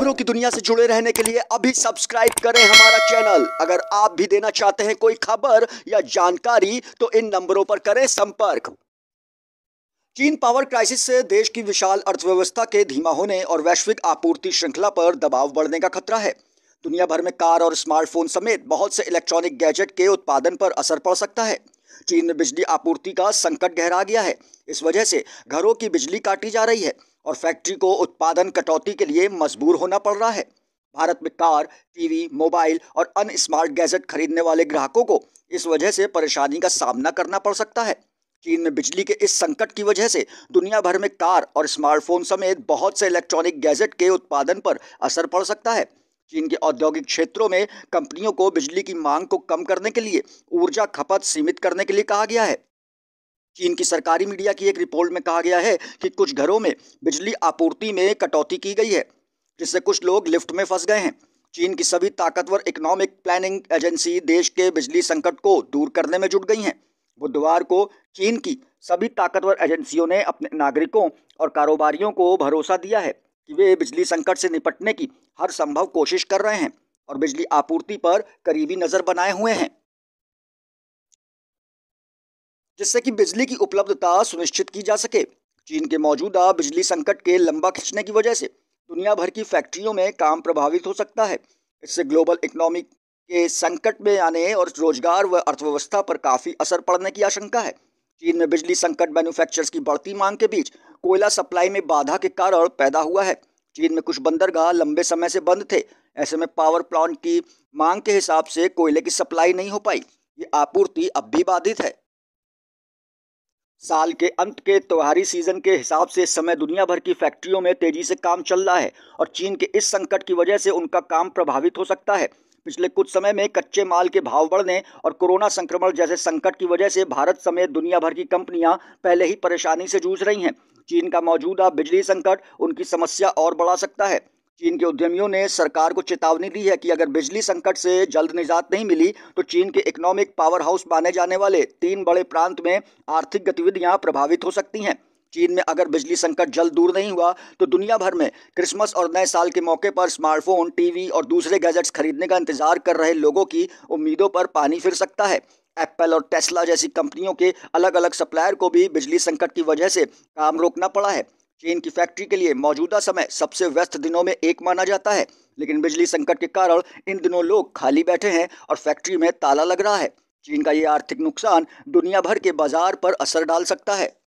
खबरों की दुनिया से जुड़े रहने के लिए अभी सब्सक्राइब करें हमारा चैनल अगर आप भी देना चाहते हैं कोई खबर या जानकारी तो इन नंबरों पर करें संपर्क चीन पावर क्राइसिस से देश की विशाल अर्थव्यवस्था के धीमा होने और वैश्विक आपूर्ति श्रृंखला पर दबाव बढ़ने का खतरा है दुनिया भर में कार और स्मार्टफोन समेत बहुत से इलेक्ट्रॉनिक गैजेट के उत्पादन पर असर पड़ सकता है चीन में बिजली आपूर्ति का संकट गहरा गया है इस वजह से घरों की बिजली काटी जा रही है और फैक्ट्री को उत्पादन कटौती के लिए मजबूर होना पड़ रहा है भारत में कार टीवी मोबाइल और अन्य स्मार्ट गैजेट खरीदने वाले ग्राहकों को इस वजह से परेशानी का सामना करना पड़ सकता है चीन में बिजली के इस संकट की वजह से दुनिया भर में कार और स्मार्टफोन समेत बहुत से इलेक्ट्रॉनिक गैजेट के उत्पादन पर असर पड़ सकता है चीन के औद्योगिक क्षेत्रों में कंपनियों को बिजली की मांग को कम करने के लिए ऊर्जा खपत सीमित करने के लिए कहा गया है चीन की सरकारी मीडिया की एक रिपोर्ट में कहा गया है कि कुछ घरों में बिजली आपूर्ति में कटौती की गई है जिससे कुछ लोग लिफ्ट में फंस गए हैं चीन की सभी ताकतवर इकोनॉमिक प्लानिंग एजेंसी देश के बिजली संकट को दूर करने में जुट गई हैं बुधवार को चीन की सभी ताकतवर एजेंसियों ने अपने नागरिकों और कारोबारियों को भरोसा दिया है कि वे बिजली संकट से निपटने की हर संभव कोशिश कर रहे हैं और बिजली आपूर्ति पर करीबी नज़र बनाए हुए हैं जिससे कि बिजली की उपलब्धता सुनिश्चित की जा सके चीन के मौजूदा बिजली संकट के लंबा खींचने की वजह से दुनिया भर की फैक्ट्रियों में काम प्रभावित हो सकता है इससे ग्लोबल इकोनॉमिक के संकट में आने और रोजगार व अर्थव्यवस्था पर काफ़ी असर पड़ने की आशंका है चीन में बिजली संकट मैन्युफैक्चरर्स की बढ़ती मांग के बीच कोयला सप्लाई में बाधा के कारण पैदा हुआ है चीन में कुछ बंदरगाह लंबे समय से बंद थे ऐसे में पावर प्लांट की मांग के हिसाब से कोयले की सप्लाई नहीं हो पाई ये आपूर्ति अब भी बाधित है साल के अंत के त्योहारी सीजन के हिसाब से समय दुनिया भर की फैक्ट्रियों में तेजी से काम चल रहा है और चीन के इस संकट की वजह से उनका काम प्रभावित हो सकता है पिछले कुछ समय में कच्चे माल के भाव बढ़ने और कोरोना संक्रमण जैसे संकट की वजह से भारत समेत दुनिया भर की कंपनियां पहले ही परेशानी से जूझ रही हैं चीन का मौजूदा बिजली संकट उनकी समस्या और बढ़ा सकता है चीन के उद्यमियों ने सरकार को चेतावनी दी है कि अगर बिजली संकट से जल्द निजात नहीं मिली तो चीन के इकोनॉमिक पावर हाउस माने जाने वाले तीन बड़े प्रांत में आर्थिक गतिविधियां प्रभावित हो सकती हैं चीन में अगर बिजली संकट जल्द दूर नहीं हुआ तो दुनिया भर में क्रिसमस और नए साल के मौके पर स्मार्टफोन टीवी और दूसरे गैजेट्स खरीदने का इंतजार कर रहे लोगों की उम्मीदों पर पानी फिर सकता है एप्पल और टेस्ला जैसी कंपनियों के अलग अलग सप्लायर को भी बिजली संकट की वजह से काम रोकना पड़ा है चीन की फैक्ट्री के लिए मौजूदा समय सबसे व्यस्त दिनों में एक माना जाता है लेकिन बिजली संकट के कारण इन दिनों लोग खाली बैठे हैं और फैक्ट्री में ताला लग रहा है चीन का ये आर्थिक नुकसान दुनिया भर के बाजार पर असर डाल सकता है